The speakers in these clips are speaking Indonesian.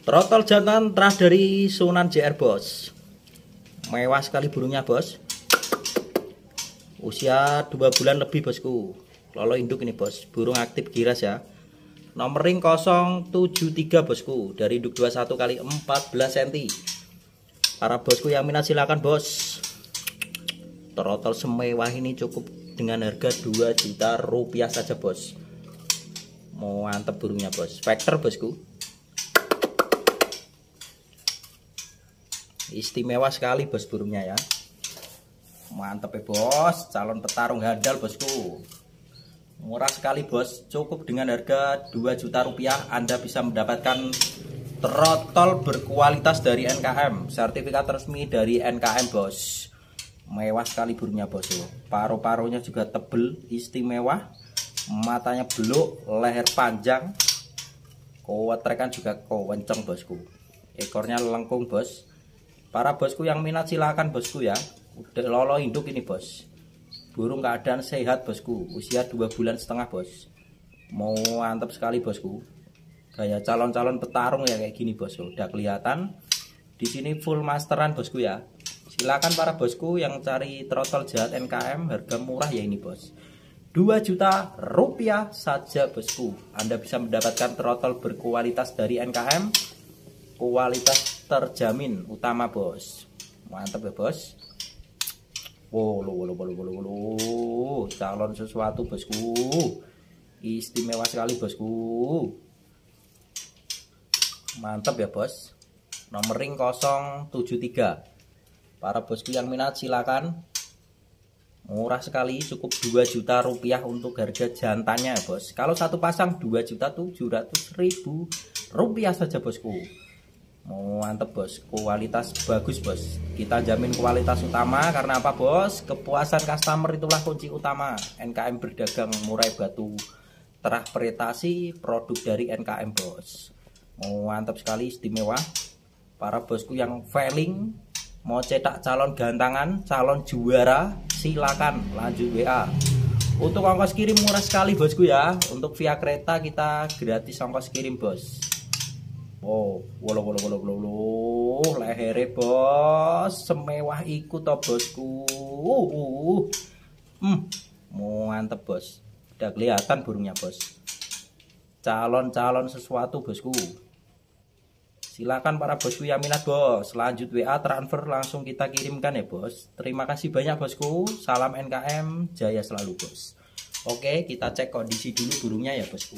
Trotol jantan teras dari Sunan JR Bos. Mewah sekali burungnya bos. Usia 2 bulan lebih bosku. Lolo induk ini bos, burung aktif giras ya. Nomor ring 073 bosku dari induk 21 kali 14 cm. Para bosku yang minat silakan bos. Trotol semewah ini cukup dengan harga 2 juta rupiah saja bos. antep burungnya bos. Factor bosku. istimewa sekali bos burungnya ya mantep ya bos calon petarung handal bosku murah sekali bos cukup dengan harga 2 juta rupiah Anda bisa mendapatkan trotol berkualitas dari NKM sertifikat resmi dari NKM bos mewah sekali burungnya bos paru-parunya juga tebel istimewa matanya beluk leher panjang kuat rekan juga kewenceng bosku ekornya lengkung bos Para bosku yang minat silakan bosku ya. Udah lolo induk ini bos. Burung keadaan sehat bosku. Usia dua bulan setengah bos. Mau mantap sekali bosku. Gaya calon-calon petarung ya kayak gini bos. Udah kelihatan. Di sini full masteran bosku ya. Silakan para bosku yang cari trotol jahat NKM harga murah ya ini bos. 2 juta rupiah saja bosku Anda bisa mendapatkan trotol berkualitas dari NKM kualitas terjamin utama bos mantap ya bos Bolu bolu bolu bolu bolu, calon sesuatu bosku istimewa sekali bosku mantap ya bos nomor ring 073 para bosku yang minat silakan murah sekali cukup 2 juta rupiah untuk harga jantannya bos kalau satu pasang 2 juta 700 ribu rupiah saja bosku mantep bos kualitas bagus bos kita jamin kualitas utama karena apa bos kepuasan customer itulah kunci utama NKM berdagang murai batu terapretasi produk dari NKM bos mantap sekali istimewa para bosku yang failing mau cetak calon gantangan calon juara silakan lanjut WA untuk ongkos kirim murah sekali bosku ya untuk via kereta kita gratis ongkos kirim bos Oh, wolo wolo wolo wolo wolo lehere bos, semewah iku to bosku. Uh, uh, uh, Hmm, mantep bos. Udah kelihatan burungnya bos. Calon-calon sesuatu bosku. Silakan para bosku yang minat bos. selanjut WA transfer langsung kita kirimkan ya bos. Terima kasih banyak bosku. Salam NKM, jaya selalu bos. Oke, kita cek kondisi dulu burungnya ya bosku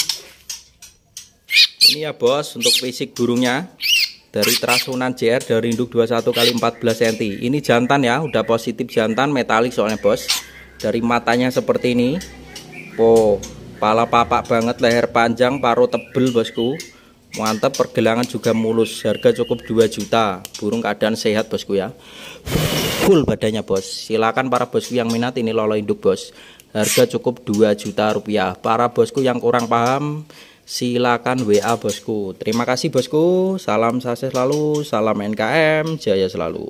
ini ya bos untuk fisik burungnya dari terasunan JR dari induk 21 kali 14 cm ini jantan ya udah positif jantan metalik soalnya bos dari matanya seperti ini po pala papak banget leher panjang paruh tebel bosku mantap pergelangan juga mulus harga cukup 2 juta burung keadaan sehat bosku ya full badannya bos silakan para bosku yang minat ini lolo induk bos harga cukup 2 juta rupiah para bosku yang kurang paham silakan WA bosku. Terima kasih bosku. Salam sukses selalu, salam NKM, jaya selalu.